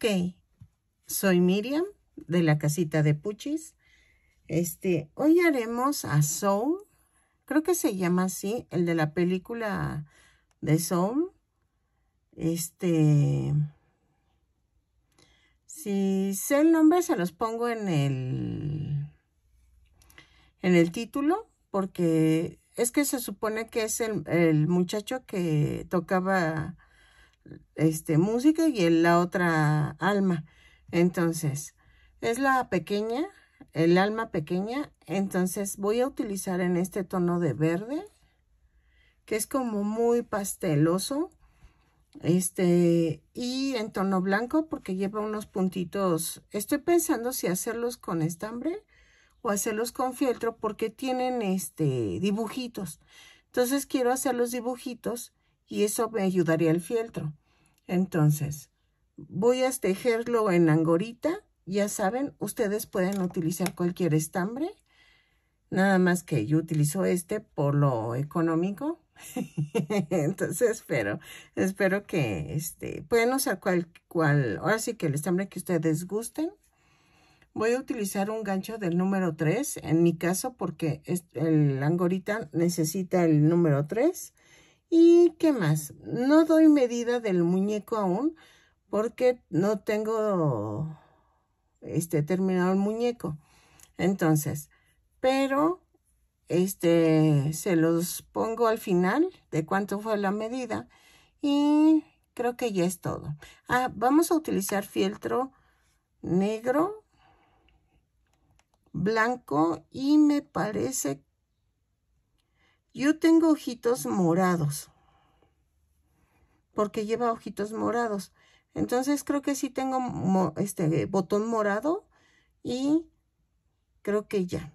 Ok, soy Miriam de la casita de Puchis. Este, hoy haremos a Soul, creo que se llama así, el de la película de Soul. Este, si sé el nombre se los pongo en el, en el título, porque es que se supone que es el, el muchacho que tocaba este, música y en la otra alma. Entonces, es la pequeña, el alma pequeña. Entonces voy a utilizar en este tono de verde, que es como muy pasteloso. Este, y en tono blanco porque lleva unos puntitos. Estoy pensando si hacerlos con estambre o hacerlos con fieltro porque tienen este dibujitos. Entonces quiero hacer los dibujitos y eso me ayudaría el fieltro. Entonces, voy a tejerlo en angorita. Ya saben, ustedes pueden utilizar cualquier estambre. Nada más que yo utilizo este por lo económico. Entonces, pero espero que este, pueden usar cual, cual, ahora sí que el estambre que ustedes gusten. Voy a utilizar un gancho del número 3, en mi caso, porque el angorita necesita el número 3. ¿Y qué más? No doy medida del muñeco aún porque no tengo este terminado el muñeco. Entonces, pero este se los pongo al final de cuánto fue la medida y creo que ya es todo. Ah, vamos a utilizar fieltro negro, blanco y me parece yo tengo ojitos morados. Porque lleva ojitos morados. Entonces creo que sí tengo este botón morado. Y creo que ya.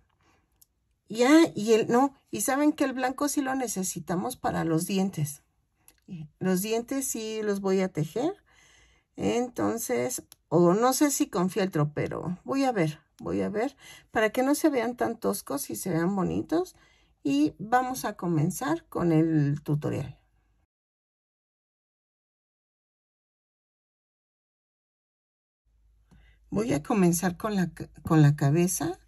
Ya, ah, y el, no, y saben que el blanco sí lo necesitamos para los dientes. Los dientes sí los voy a tejer. Entonces, o no sé si con fieltro, pero voy a ver, voy a ver. Para que no se vean tan toscos y se vean bonitos y vamos a comenzar con el tutorial. Voy a comenzar con la, con la cabeza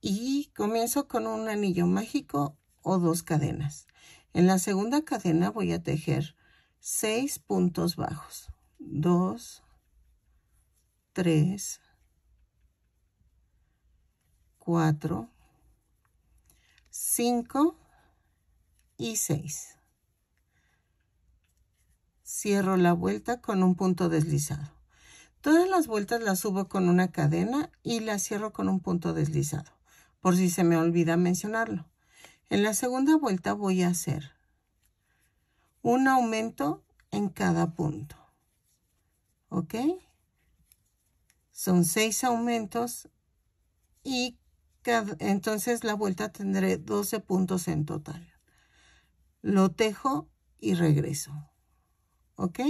y comienzo con un anillo mágico o dos cadenas. En la segunda cadena voy a tejer seis puntos bajos. Dos, tres, cuatro. 5 y 6. Cierro la vuelta con un punto deslizado. Todas las vueltas las subo con una cadena y las cierro con un punto deslizado, por si se me olvida mencionarlo. En la segunda vuelta voy a hacer un aumento en cada punto. ¿Ok? Son seis aumentos y entonces la vuelta tendré 12 puntos en total. Lo tejo y regreso. ¿Ok?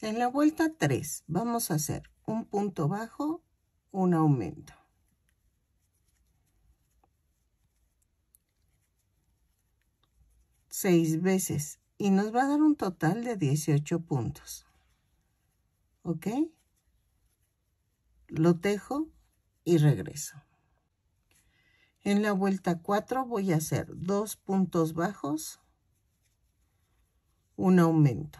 En la vuelta 3 vamos a hacer un punto bajo, un aumento. Seis veces y nos va a dar un total de 18 puntos. ¿Ok? Lo tejo y regreso. En la vuelta 4 voy a hacer dos puntos bajos, un aumento.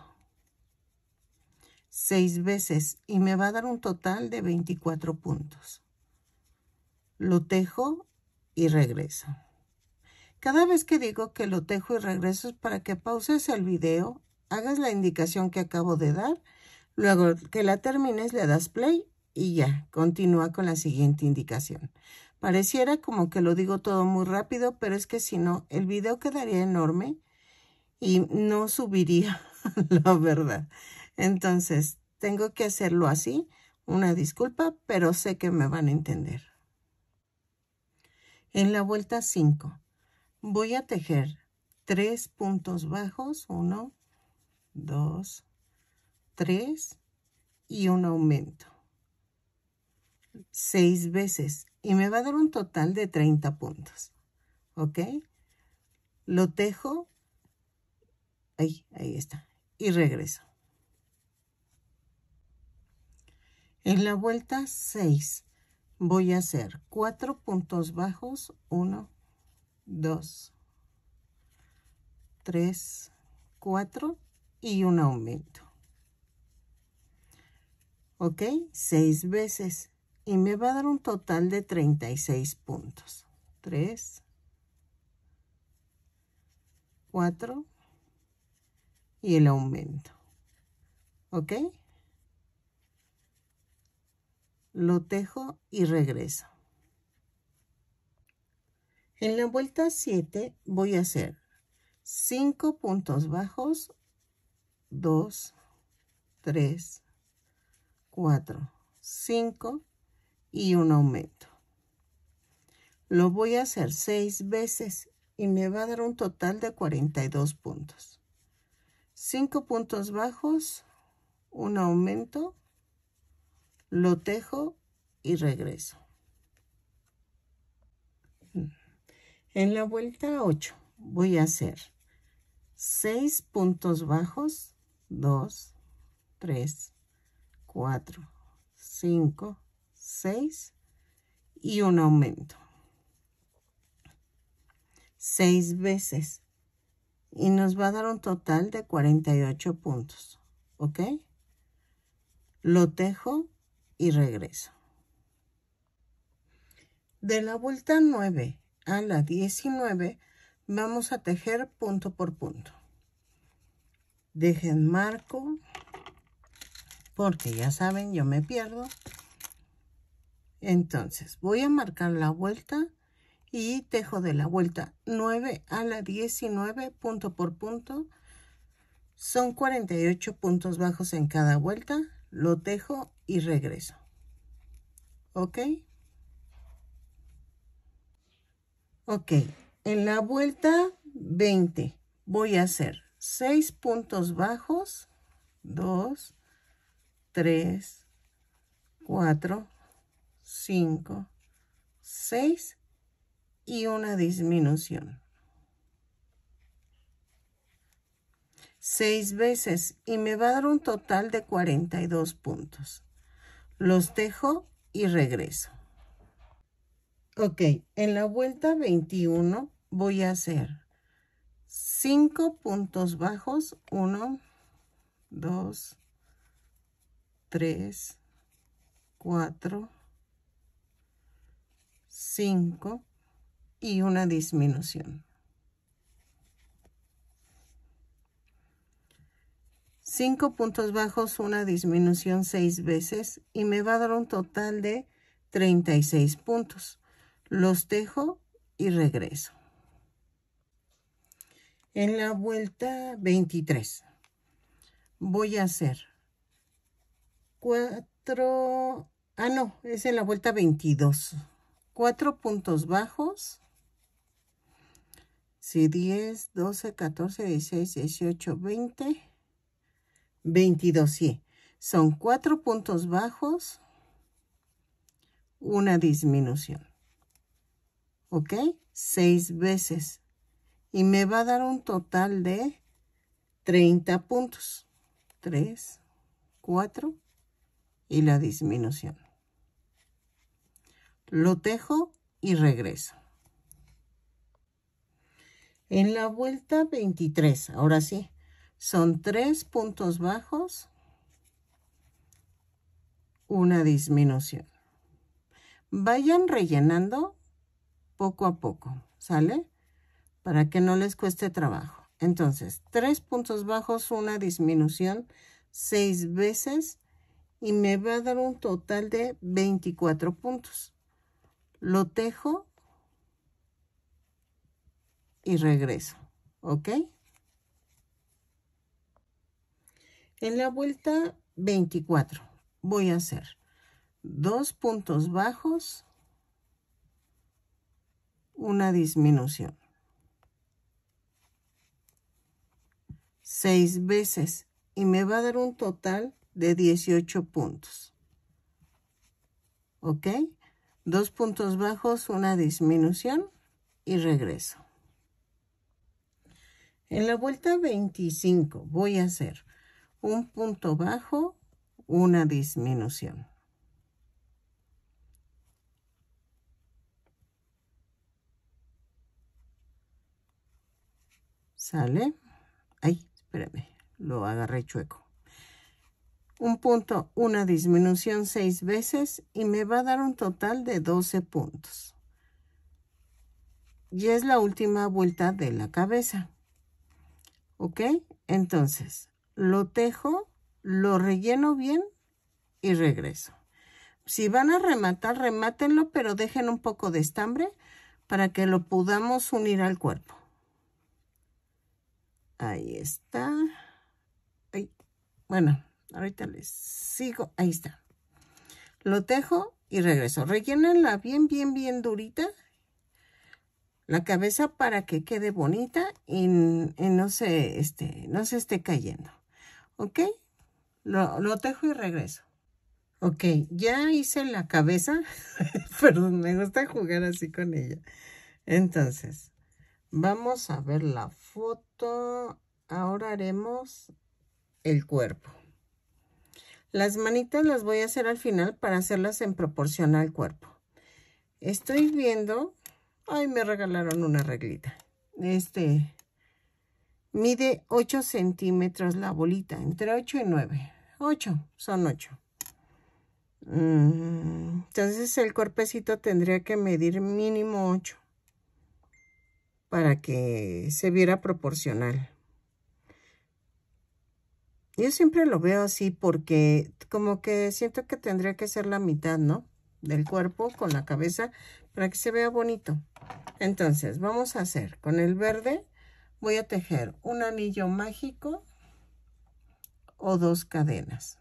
Seis veces y me va a dar un total de 24 puntos. Lo tejo y regreso. Cada vez que digo que lo tejo y regreso es para que pauses el video, hagas la indicación que acabo de dar, luego que la termines le das play y ya, continúa con la siguiente indicación. Pareciera como que lo digo todo muy rápido, pero es que si no, el video quedaría enorme y no subiría, la verdad. Entonces, tengo que hacerlo así. Una disculpa, pero sé que me van a entender. En la vuelta 5, voy a tejer tres puntos bajos, uno, dos, tres y un aumento seis veces y me va a dar un total de 30 puntos. ¿Ok? Lo tejo. Ahí, ahí está. Y regreso. En la vuelta 6 voy a hacer 4 puntos bajos. 1, 2, 3, 4 y un aumento. ¿Ok? 6 veces y me va a dar un total de 36 puntos. 3, 4 y el aumento. ¿Ok? Lo tejo y regreso. En la vuelta 7 voy a hacer 5 puntos bajos, 2, 3, 4, 5 y un aumento. Lo voy a hacer seis veces y me va a dar un total de 42 puntos. 5 puntos bajos, un aumento, lo tejo y regreso. En la vuelta 8 voy a hacer 6 puntos bajos, 2, 3, 4, 5, 6 y un aumento. Seis veces. Y nos va a dar un total de 48 puntos. ¿Ok? Lo tejo y regreso. De la vuelta 9 a la 19 vamos a tejer punto por punto. Dejen marco porque ya saben yo me pierdo. Entonces voy a marcar la vuelta y tejo de la vuelta 9 a la 19 punto por punto. Son 48 puntos bajos en cada vuelta. Lo tejo y regreso. ¿Ok? Ok, en la vuelta 20 voy a hacer 6 puntos bajos, 2, 3, 4, 5, 6 y una disminución. 6 veces y me va a dar un total de 42 puntos. Los dejo y regreso. Ok, en la vuelta 21 voy a hacer 5 puntos bajos. 1, 2, 3, 4, 5 y una disminución. 5 puntos bajos, una disminución 6 veces y me va a dar un total de 36 puntos. Los dejo y regreso. En la vuelta 23 voy a hacer 4, ah no, es en la vuelta 22. 4 puntos bajos. si 10, 12, 14, 16, 18, 20, 22. y son cuatro puntos bajos, una disminución. ¿Ok? seis veces. Y me va a dar un total de 30 puntos. 3, 4 y la disminución lo tejo y regreso. En la vuelta 23, ahora sí, son tres puntos bajos, una disminución. Vayan rellenando poco a poco, ¿sale? Para que no les cueste trabajo. Entonces, tres puntos bajos, una disminución, seis veces y me va a dar un total de 24 puntos lo tejo y regreso, ¿ok? En la vuelta 24 voy a hacer dos puntos bajos, una disminución. Seis veces y me va a dar un total de 18 puntos. ¿Ok? dos puntos bajos, una disminución y regreso. En la vuelta 25 voy a hacer un punto bajo, una disminución. Sale. Ay, espérame, lo agarré chueco un punto, una disminución seis veces y me va a dar un total de 12 puntos. Y es la última vuelta de la cabeza. ¿Ok? Entonces, lo tejo, lo relleno bien y regreso. Si van a rematar, remátenlo, pero dejen un poco de estambre para que lo podamos unir al cuerpo. Ahí está. bueno, Ahorita les sigo. Ahí está. Lo tejo y regreso. Rellénala bien, bien, bien durita. La cabeza para que quede bonita y, no, se, esté, no se esté cayendo. ¿Ok? Lo, lo tejo y regreso. Ok, ya hice la cabeza. Perdón, me gusta jugar así con ella. Entonces, vamos a ver la foto. Ahora haremos el cuerpo. Las manitas las voy a hacer al final para hacerlas en proporción al cuerpo. Estoy viendo... Ay, me regalaron una reglita. Este... Mide 8 centímetros la bolita, entre 8 y 9. 8, son 8. Mm, entonces el cuerpecito tendría que medir mínimo 8 para que se viera proporcional. Yo siempre lo veo así porque como que siento que tendría que ser la mitad, ¿no? Del cuerpo con la cabeza para que se vea bonito. Entonces, vamos a hacer con el verde, voy a tejer un anillo mágico o dos cadenas.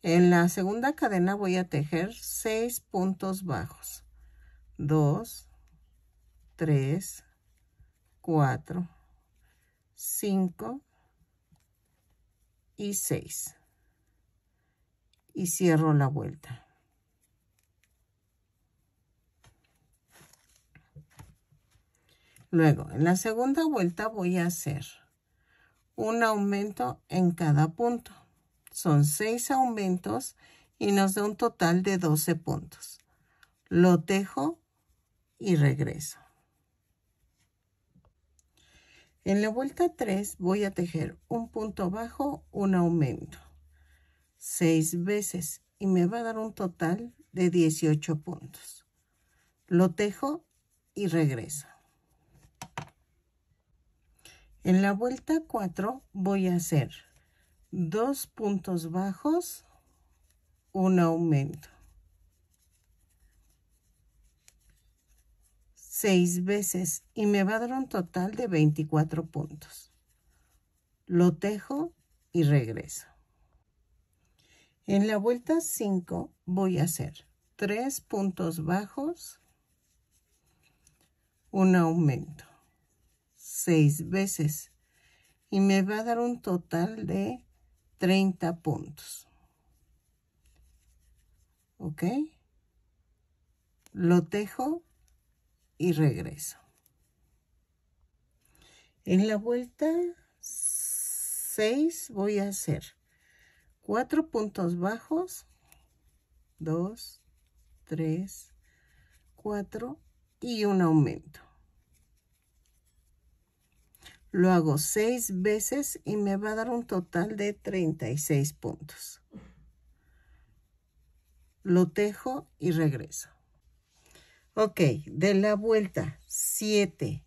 En la segunda cadena voy a tejer seis puntos bajos. 2, 3, 4, 5, y 6. Y cierro la vuelta. Luego, en la segunda vuelta voy a hacer un aumento en cada punto. Son 6 aumentos y nos da un total de 12 puntos. Lo tejo y regreso. En la vuelta 3 voy a tejer un punto bajo, un aumento, seis veces y me va a dar un total de 18 puntos. Lo tejo y regreso. En la vuelta 4 voy a hacer dos puntos bajos, un aumento, seis veces y me va a dar un total de 24 puntos. Lo tejo y regreso. En la vuelta 5 voy a hacer tres puntos bajos, un aumento, seis veces y me va a dar un total de 30 puntos. ¿Ok? Lo tejo y regreso. En la vuelta 6 voy a hacer 4 puntos bajos, 2, 3, 4 y un aumento. Lo hago 6 veces y me va a dar un total de 36 puntos. Lo tejo y regreso. Ok, de la vuelta, 7.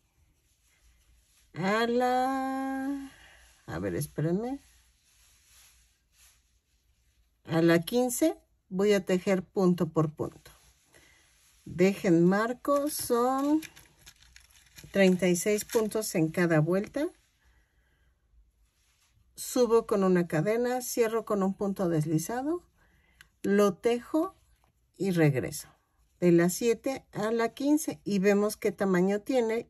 A la... A ver, espérenme. A la 15 voy a tejer punto por punto. Dejen marco, son 36 puntos en cada vuelta. Subo con una cadena, cierro con un punto deslizado, lo tejo y regreso de la 7 a la 15 y vemos qué tamaño tiene,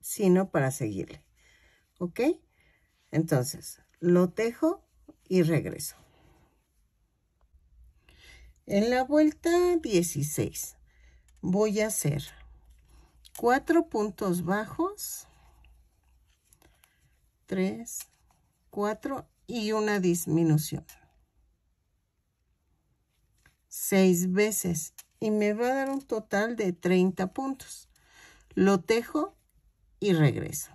sino para seguirle. ¿Ok? Entonces, lo tejo y regreso. En la vuelta 16 voy a hacer cuatro puntos bajos, 3, 4 y una disminución seis veces y me va a dar un total de 30 puntos. Lo tejo y regreso.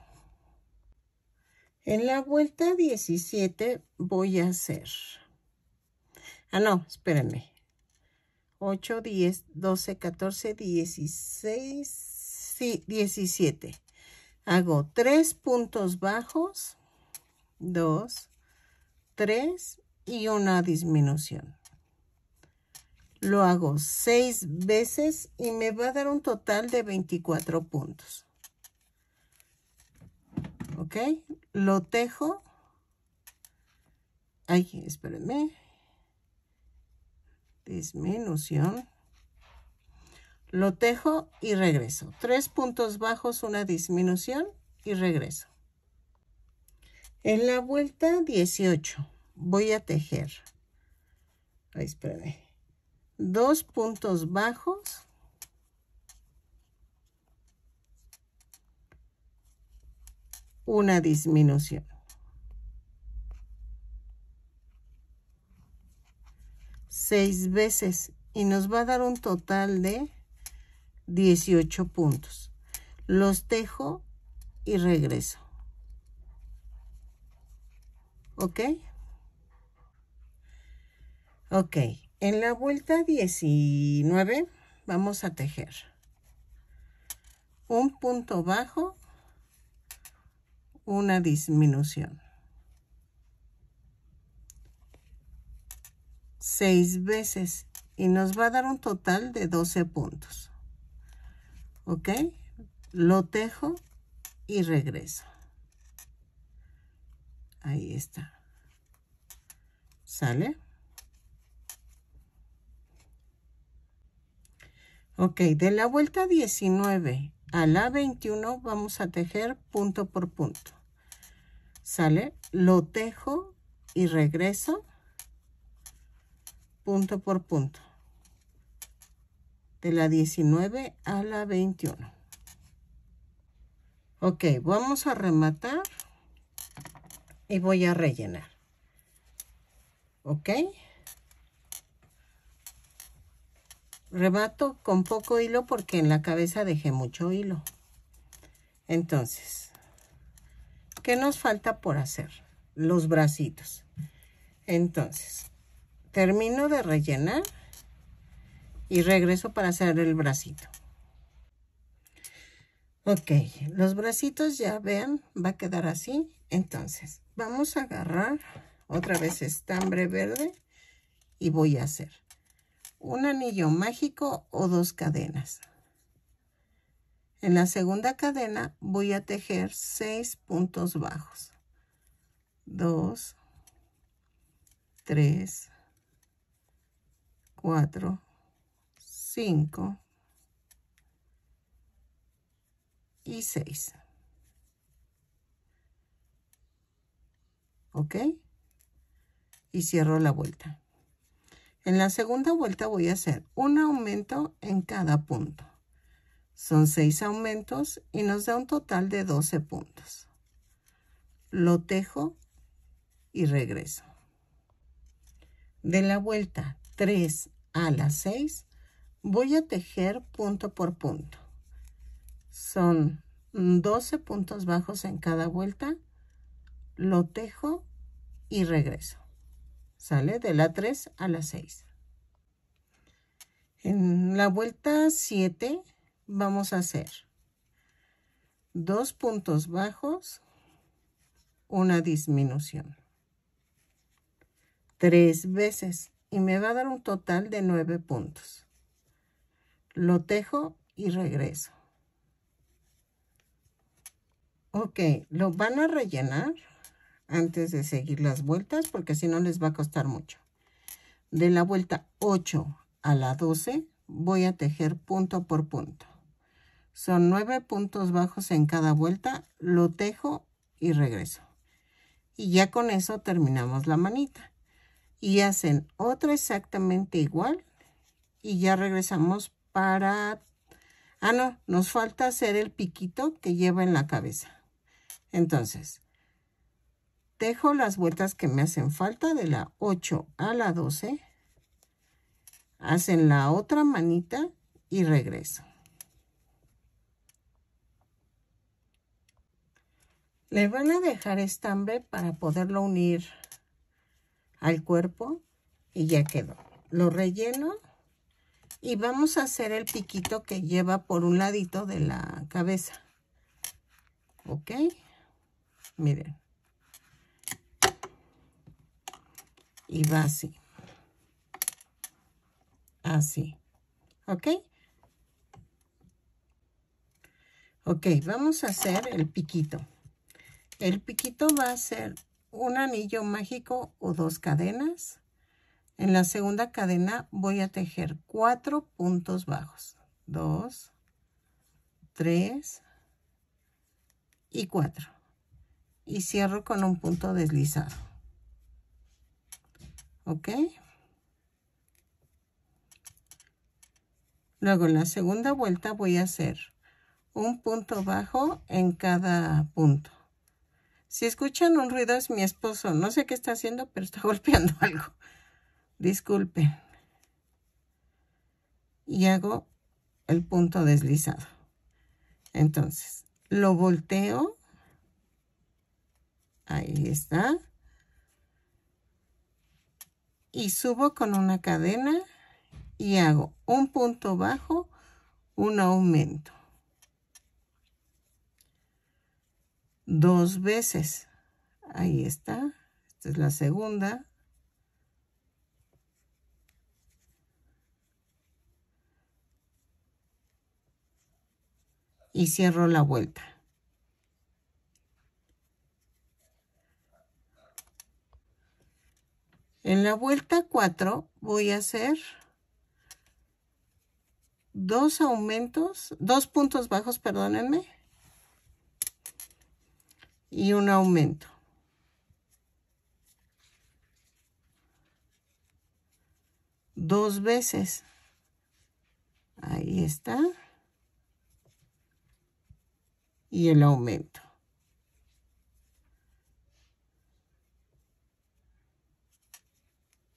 En la vuelta 17 voy a hacer... Ah, no, espérenme. 8, 10, 12, 14, 16, sí, 17. Hago tres puntos bajos, 2, 3 y una disminución. Lo hago seis veces y me va a dar un total de 24 puntos. ¿Ok? Lo tejo. Ay, espérenme. Disminución. Lo tejo y regreso. Tres puntos bajos, una disminución y regreso. En la vuelta 18 voy a tejer. Ay, espérenme dos puntos bajos una disminución seis veces y nos va a dar un total de 18 puntos los tejo y regreso ok ok en la vuelta 19 vamos a tejer un punto bajo, una disminución. Seis veces y nos va a dar un total de 12 puntos. ¿Ok? Lo tejo y regreso. Ahí está. ¿Sale? Ok, de la vuelta 19 a la 21 vamos a tejer punto por punto. ¿Sale? Lo tejo y regreso punto por punto. De la 19 a la 21. Ok, vamos a rematar y voy a rellenar. ¿Ok? Rebato con poco hilo porque en la cabeza dejé mucho hilo. Entonces, ¿qué nos falta por hacer? Los bracitos. Entonces, termino de rellenar y regreso para hacer el bracito. Ok, los bracitos ya vean, va a quedar así. Entonces, vamos a agarrar otra vez estambre verde y voy a hacer un anillo mágico o dos cadenas. En la segunda cadena voy a tejer 6 puntos bajos. 2, 3, 4, 5 y 6. ¿Ok? Y cierro la vuelta. En la segunda vuelta voy a hacer un aumento en cada punto. Son seis aumentos y nos da un total de 12 puntos. Lo tejo y regreso. De la vuelta 3 a la 6 voy a tejer punto por punto. Son 12 puntos bajos en cada vuelta. Lo tejo y regreso. ¿Sale? De la 3 a la 6. En la vuelta 7 vamos a hacer dos puntos bajos, una disminución. Tres veces y me va a dar un total de nueve puntos. Lo tejo y regreso. Ok, lo van a rellenar antes de seguir las vueltas porque si no les va a costar mucho. De la vuelta 8 a la 12 voy a tejer punto por punto. Son nueve puntos bajos en cada vuelta, lo tejo y regreso. Y ya con eso terminamos la manita. Y hacen otra exactamente igual y ya regresamos para... Ah, no, nos falta hacer el piquito que lleva en la cabeza. Entonces, tejo las vueltas que me hacen falta de la 8 a la 12 hacen la otra manita y regreso le van a dejar estambre para poderlo unir al cuerpo y ya quedó lo relleno y vamos a hacer el piquito que lleva por un ladito de la cabeza ok miren y va así. Así. ¿Ok? Ok, vamos a hacer el piquito. El piquito va a ser un anillo mágico o dos cadenas. En la segunda cadena voy a tejer cuatro puntos bajos. Dos, tres y cuatro. Y cierro con un punto deslizado. ¿ok? Luego en la segunda vuelta voy a hacer un punto bajo en cada punto. Si escuchan un ruido es mi esposo. No sé qué está haciendo, pero está golpeando algo. Disculpen. Y hago el punto deslizado. Entonces, lo volteo. Ahí está y subo con una cadena y hago un punto bajo, un aumento. Dos veces. Ahí está. Esta es la segunda. Y cierro la vuelta. En la vuelta 4 voy a hacer dos aumentos, dos puntos bajos, perdónenme, y un aumento. Dos veces. Ahí está. Y el aumento.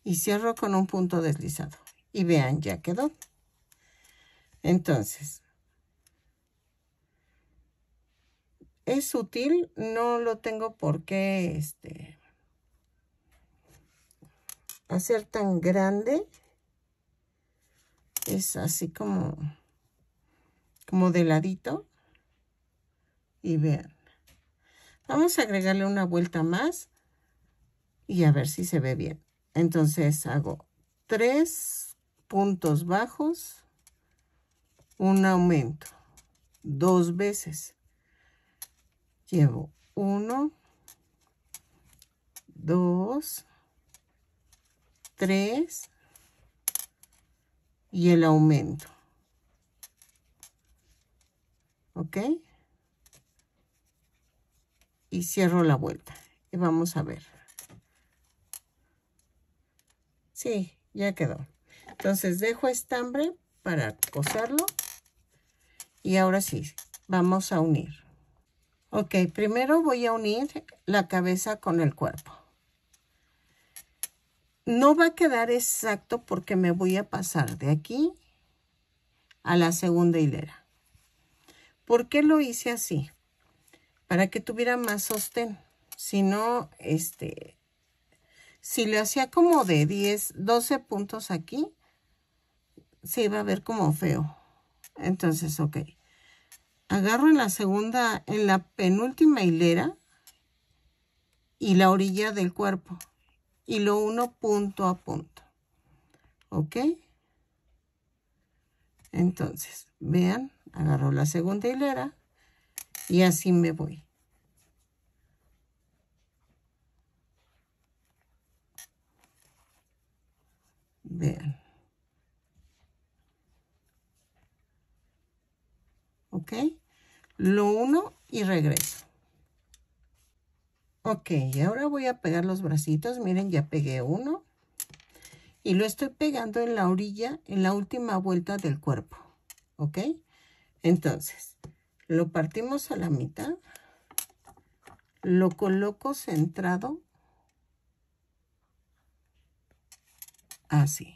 y cierro con un punto deslizado. Y vean, ya quedó. Entonces, es útil, no lo tengo por qué este, hacer tan grande. Es así como, como de ladito. Y vean. Vamos a agregarle una vuelta más y a ver si se ve bien. Entonces hago tres puntos bajos, un aumento, dos veces. Llevo uno, dos, tres y el aumento. ¿Ok? Y cierro la vuelta. Y vamos a ver. Sí, ya quedó. Entonces dejo estambre para coserlo. Y ahora sí, vamos a unir. Ok, primero voy a unir la cabeza con el cuerpo. No va a quedar exacto porque me voy a pasar de aquí a la segunda hilera. ¿Por qué lo hice así? Para que tuviera más sostén. Si no, este, si le hacía como de 10, 12 puntos aquí, se iba a ver como feo. Entonces, ok. Agarro en la segunda, en la penúltima hilera y la orilla del cuerpo. Y lo uno punto a punto. ¿Ok? Entonces, vean, agarro la segunda hilera y así me voy. Vean. ¿Ok? Lo uno y regreso. Ok, y ahora voy a pegar los bracitos. Miren, ya pegué uno. Y lo estoy pegando en la orilla, en la última vuelta del cuerpo. ¿Ok? Entonces, lo partimos a la mitad. Lo coloco centrado así.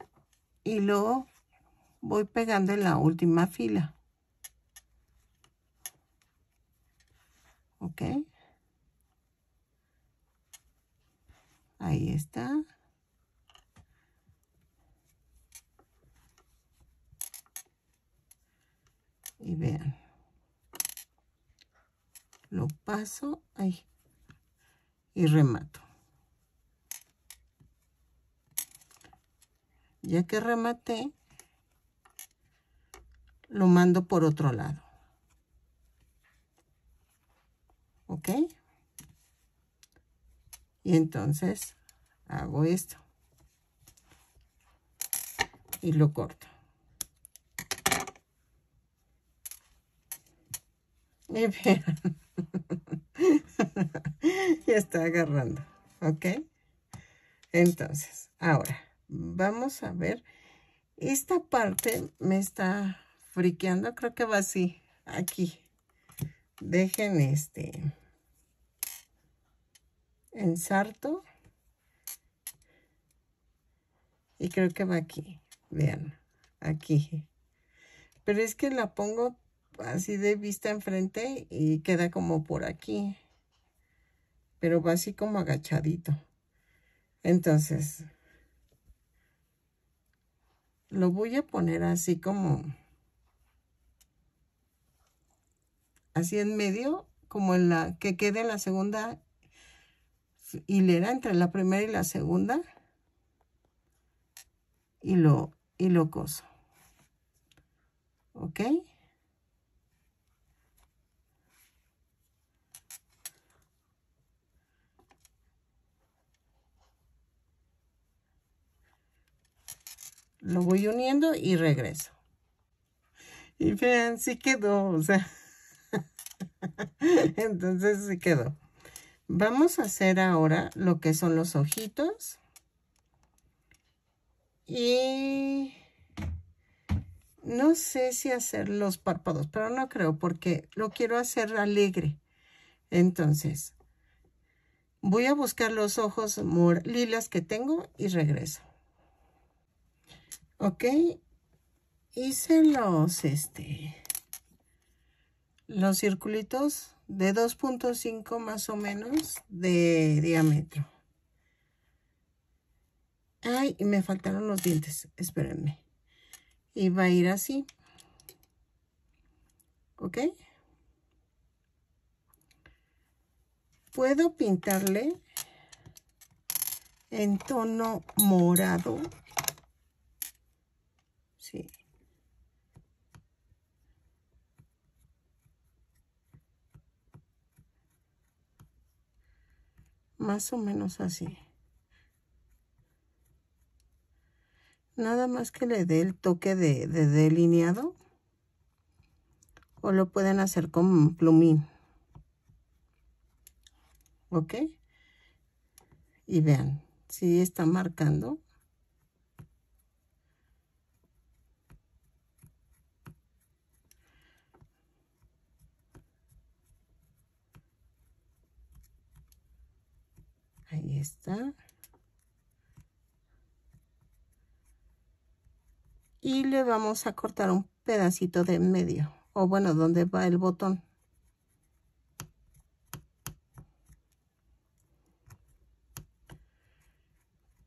Ah, y luego voy pegando en la última fila. ¿Ok? Ahí está. Y vean. Lo paso ahí. Y remato. ya que rematé, lo mando por otro lado. ¿Ok? Y entonces hago esto. Y lo corto. Y vean. ya está agarrando. ¿Ok? Entonces, ahora vamos a ver. Esta parte me está friqueando. Creo que va así. Aquí. Dejen este. Ensarto. Y creo que va aquí. Vean. Aquí. Pero es que la pongo así de vista enfrente y queda como por aquí. Pero va así como agachadito. Entonces, lo voy a poner así como así en medio como en la que quede la segunda hilera entre la primera y la segunda y lo y lo coso ok Lo voy uniendo y regreso. Y vean, sí quedó, Entonces sí quedó. Vamos a hacer ahora lo que son los ojitos. Y no sé si hacer los párpados, pero no creo porque lo quiero hacer alegre. Entonces, voy a buscar los ojos lilas que tengo y regreso. ¿Ok? hice los, este, los circulitos de 2.5 más o menos de diámetro. Ay, y me faltaron los dientes, espérenme. Y va a ir así. ¿Ok? Puedo pintarle en tono morado más o menos así. Nada más que le dé el toque de, delineado. O lo pueden hacer con plumín. ¿Ok? Y vean, si está marcando. Ahí está. Y le vamos a cortar un pedacito de medio. O bueno, donde va el botón.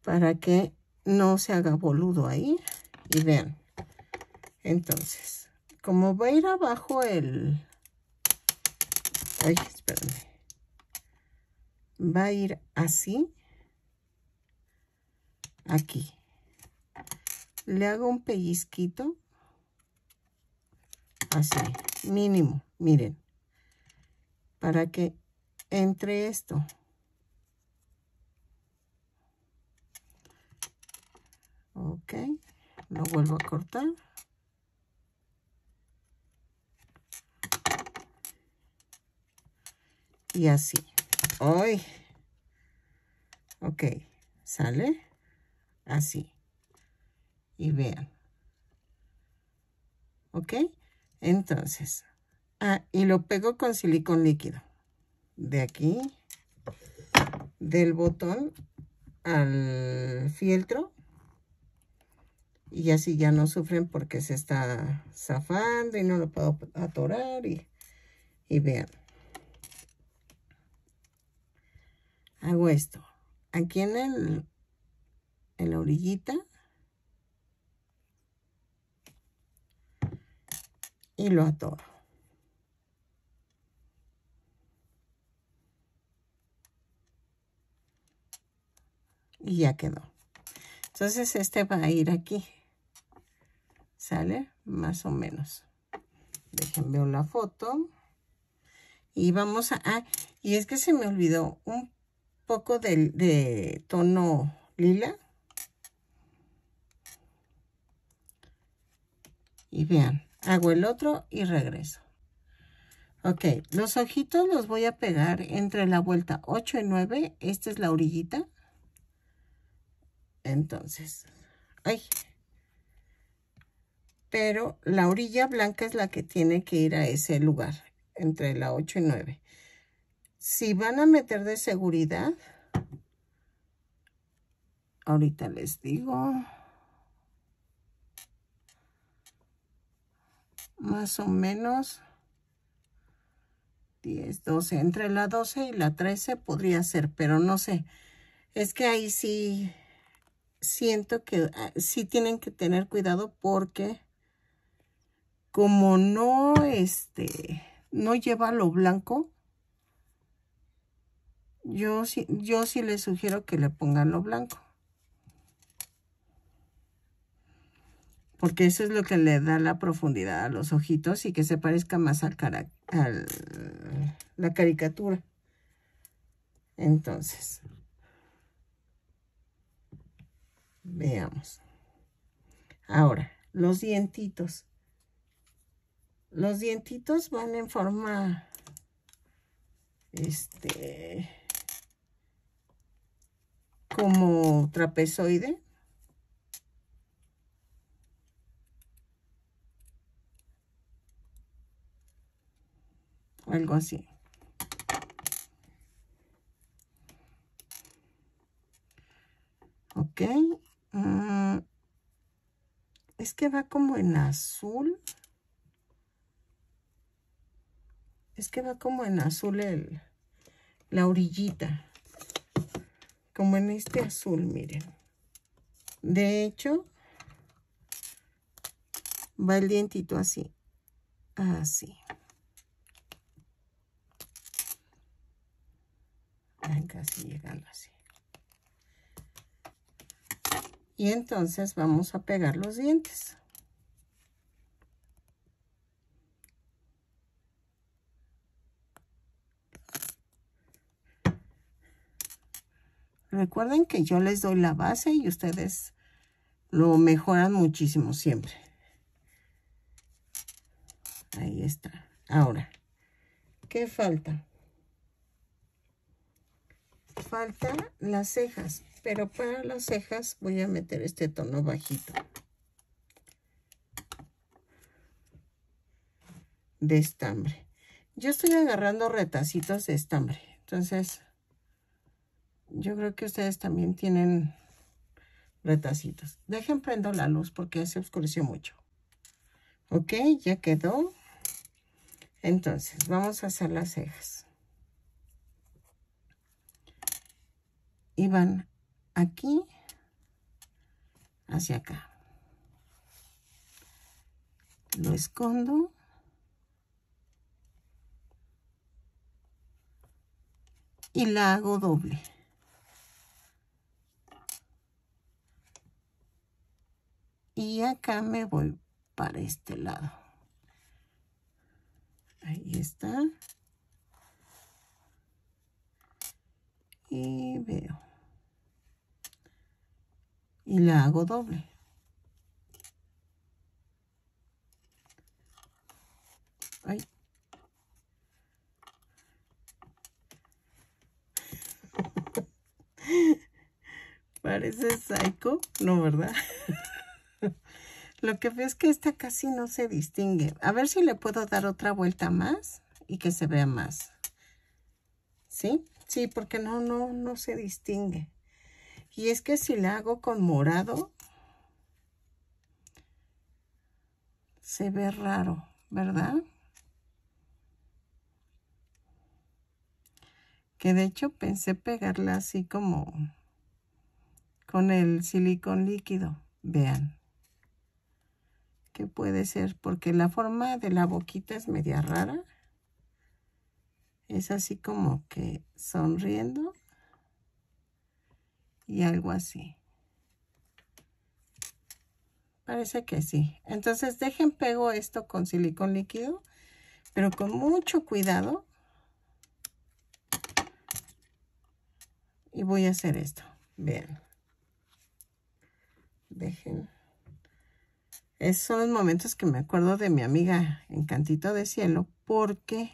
Para que no se haga boludo ahí. Y vean. Entonces, como va a ir abajo el... Ay, espérame va a ir así aquí. Le hago un pellizquito así, mínimo, miren, para que entre esto. Ok, lo vuelvo a cortar. Y así hoy. Ok, sale así. Y vean. ¿Ok? Entonces, ah, y lo pego con silicón líquido. De aquí, del botón al fieltro. Y así ya no sufren porque se está zafando y no lo puedo atorar. Y, y vean. hago esto. Aquí en, el, en la orillita. Y lo atoro. Y ya quedó. Entonces este va a ir aquí. ¿Sale? Más o menos. Déjenme ver la foto. Y vamos a... y es que se me olvidó un poco de, tono lila. Y vean, hago el otro y regreso. Ok, los ojitos los voy a pegar entre la vuelta 8 y 9. Esta es la orillita. Entonces, ay. Pero la orilla blanca es la que tiene que ir a ese lugar, entre la 8 y 9 si van a meter de seguridad, ahorita les digo, más o menos 10, 12, entre la 12 y la 13 podría ser, pero no sé, es que ahí sí siento que ah, sí tienen que tener cuidado porque como no, este, no lleva lo blanco, yo, yo sí les sugiero que le pongan lo blanco. Porque eso es lo que le da la profundidad a los ojitos y que se parezca más al, al la caricatura. Entonces, veamos. Ahora, los dientitos. Los dientitos van en forma, este, como trapezoide. algo así. Ok. Ah, es que va como en azul. Es que va como en azul el, la orillita como en este azul, miren. De hecho, va el dientito así, así. Casi llegando así. Y entonces vamos a pegar los dientes. Recuerden que yo les doy la base y ustedes lo mejoran muchísimo siempre. Ahí está. Ahora, ¿qué falta? Faltan las cejas, pero para las cejas voy a meter este tono bajito. De estambre. Yo estoy agarrando retacitos de estambre. Entonces, yo creo que ustedes también tienen retacitos. Dejen prendo la luz porque se oscureció mucho. Ok, ya quedó. Entonces, vamos a hacer las cejas. Y van aquí hacia acá. Lo escondo. Y la hago doble. y acá me voy para este lado. Ahí está. Y veo. Y la hago doble. Parece psycho, ¿no verdad? Lo que veo es que esta casi no se distingue. A ver si le puedo dar otra vuelta más y que se vea más. ¿Sí? Sí, porque no, no, no se distingue. Y es que si la hago con morado, se ve raro, ¿verdad? Que de hecho pensé pegarla así como con el silicón líquido. Vean que puede ser porque la forma de la boquita es media rara. Es así como que sonriendo y algo así. Parece que sí. Entonces dejen pego esto con silicón líquido, pero con mucho cuidado. Y voy a hacer esto. Vean. Dejen. Esos son los momentos que me acuerdo de mi amiga Encantito de Cielo porque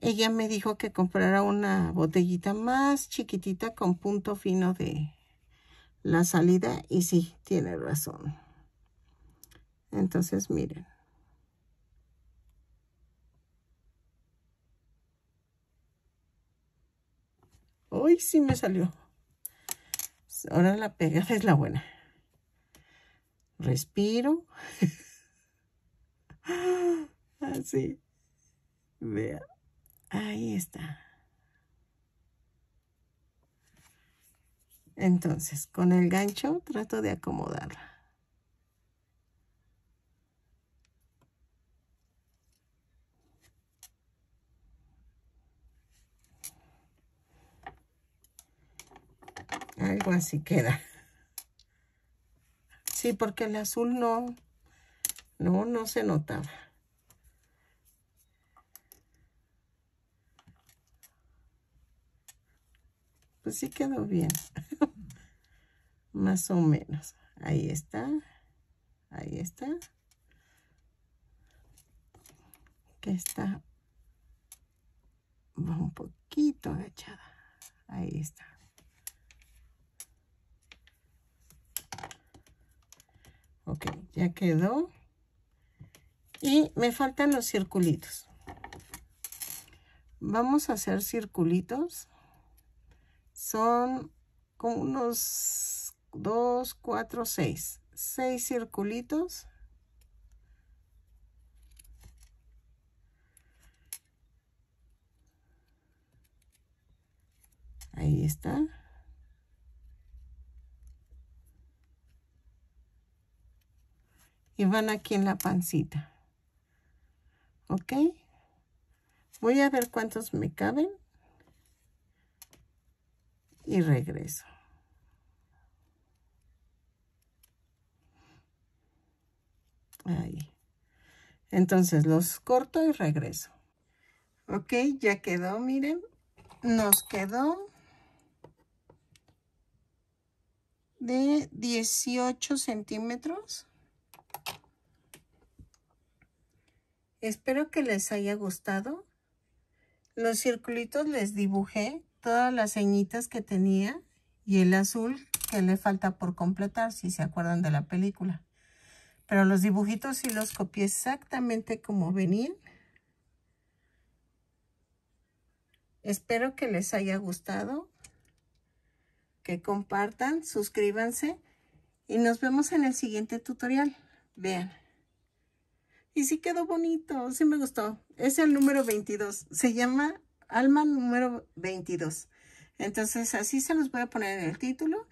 ella me dijo que comprara una botellita más chiquitita con punto fino de la salida y sí, tiene razón. Entonces, miren. Uy, sí me salió. Pues, ahora la pegada es la buena respiro. Así. Vea. Ahí está. Entonces, con el gancho trato de acomodarla. Algo así queda. Sí, porque el azul no, no, no se notaba. Pues sí quedó bien. Más o menos. Ahí está. Ahí está. Que está un poquito agachada. Ahí está. Ok, ya quedó. Y me faltan los circulitos. Vamos a hacer circulitos. Son con unos 2, 4, 6. 6 circulitos. Ahí está. y van aquí en la pancita. ¿Ok? Voy a ver cuántos me caben. Y regreso. Ahí. Entonces los corto y regreso. Ok, ya quedó, miren. Nos quedó de 18 centímetros Espero que les haya gustado. Los circulitos les dibujé todas las ceñitas que tenía y el azul que le falta por completar, si se acuerdan de la película. Pero los dibujitos sí los copié exactamente como venían. Espero que les haya gustado, que compartan, suscríbanse y nos vemos en el siguiente tutorial. Vean. Y sí quedó bonito, sí me gustó. Es el número 22. Se llama Alma número 22. Entonces, así se los voy a poner en el título.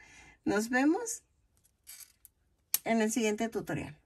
Nos vemos en el siguiente tutorial.